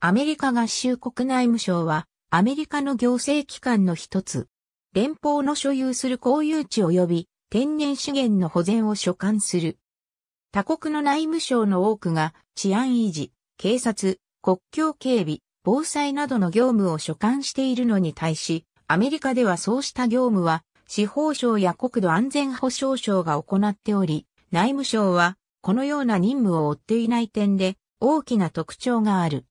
アメリカ合衆国内務省は、アメリカの行政機関の一つ、連邦の所有する公有地及び天然資源の保全を所管する。他国の内務省の多くが治安維持、警察、国境警備、防災などの業務を所管しているのに対し、アメリカではそうした業務は司法省や国土安全保障省が行っており、内務省はこのような任務を負っていない点で大きな特徴がある。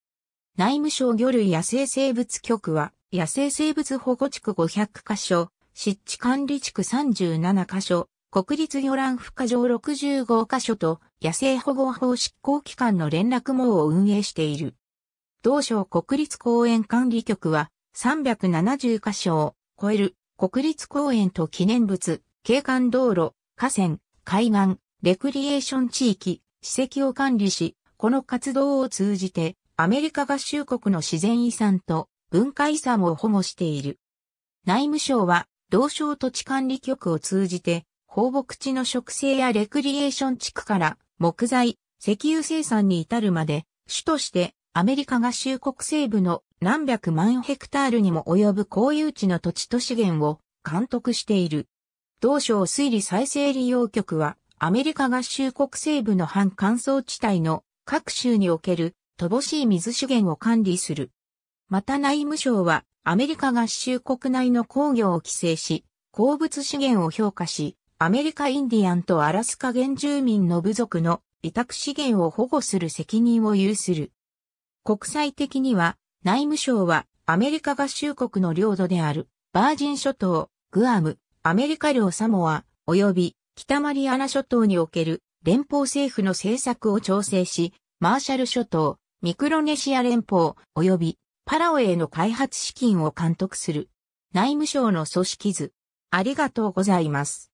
内務省魚類野生生物局は、野生生物保護地区500カ所、湿地管理地区37カ所、国立魚卵孵化場65カ所と、野生保護法執行機関の連絡網を運営している。同省国立公園管理局は、370カ所を超える国立公園と記念物、景観道路、河川、海岸、レクリエーション地域、史跡を管理し、この活動を通じてアメリカ合衆国の自然遺産と文化遺産を保護している。内務省は、同省土地管理局を通じて、放牧地の植生やレクリエーション地区から木材、石油生産に至るまで、主としてアメリカ合衆国西部の何百万ヘクタールにも及ぶ公有地の土地と資源を監督している。同省推理再生利用局は、アメリカ合衆国西部の半乾燥地帯の各州における乏しい水資源を管理する。また内務省はアメリカ合衆国内の工業を規制し、鉱物資源を評価し、アメリカインディアンとアラスカ原住民の部族の委託資源を保護する責任を有する。国際的には内務省はアメリカ合衆国の領土であるバージン諸島、グアム、アメリカ領サモア、及び北マリアナ諸島における連邦政府の政策を調整し、マーシャル諸島、ミクロネシア連邦及びパラオへの開発資金を監督する内務省の組織図。ありがとうございます。